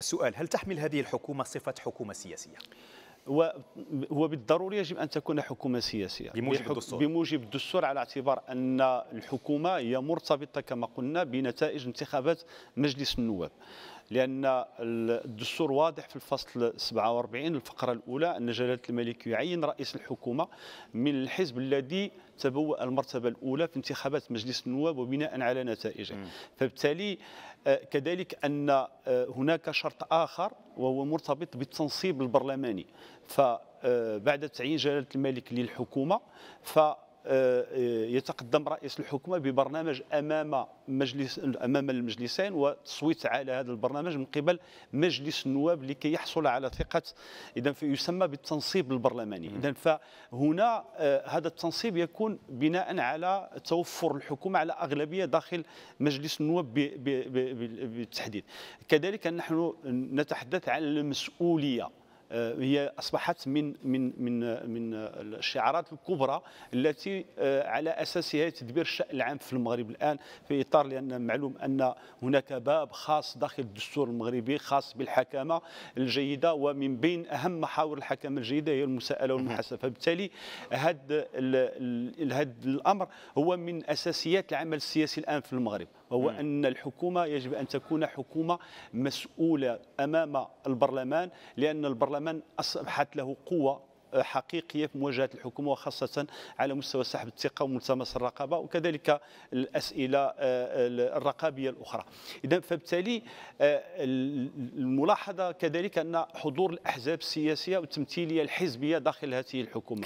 سؤال هل تحمل هذه الحكومة صفة حكومة سياسية؟ هو بالضرورة يجب أن تكون حكومة سياسية بموجب الدستور على اعتبار أن الحكومة هي مرتبطة كما قلنا بنتائج انتخابات مجلس النواب لان الدستور واضح في الفصل 47 الفقره الاولى ان جلاله الملك يعين رئيس الحكومه من الحزب الذي تبوأ المرتبة الأولى في انتخابات مجلس النواب وبناء على نتائجه م. فبالتالي آه، كذلك أن آه، هناك شرط آخر وهو مرتبط بالتنصيب البرلماني فبعد آه، تعيين جلالة الملك للحكومة ف يتقدم رئيس الحكومه ببرنامج امام مجلس امام المجلسين وتصويت على هذا البرنامج من قبل مجلس النواب لكي يحصل على ثقه اذا يسمى بالتنصيب البرلماني اذا فهنا آه، هذا التنصيب يكون بناء على توفر الحكومه على اغلبيه داخل مجلس النواب بالتحديد كذلك نحن نتحدث عن المسؤوليه آه، هي اصبحت من من من من الشعارات الكبرى التي آه، على اساسها تدبير الشان العام في المغرب الان في اطار لان معلوم ان هناك باب خاص داخل الدستور المغربي خاص بالحكامه الجيده ومن بين اهم محاور الحكامه الجيده هي المساءله والمحاسبه فبالتالي هذا هذا الامر هو من اساسيات العمل السياسي الان في المغرب هو أن الحكومة يجب أن تكون حكومة مسؤولة أمام البرلمان لأن البرلمان أصبحت له قوة حقيقيه في مواجهه الحكومه وخاصه على مستوى سحب الثقه وملتمس الرقابه وكذلك الاسئله آه، الرقابيه الاخرى اذا فبالتالي آه، الملاحظه كذلك ان حضور الاحزاب السياسيه والتمثيليه الحزبيه داخل هذه الحكومه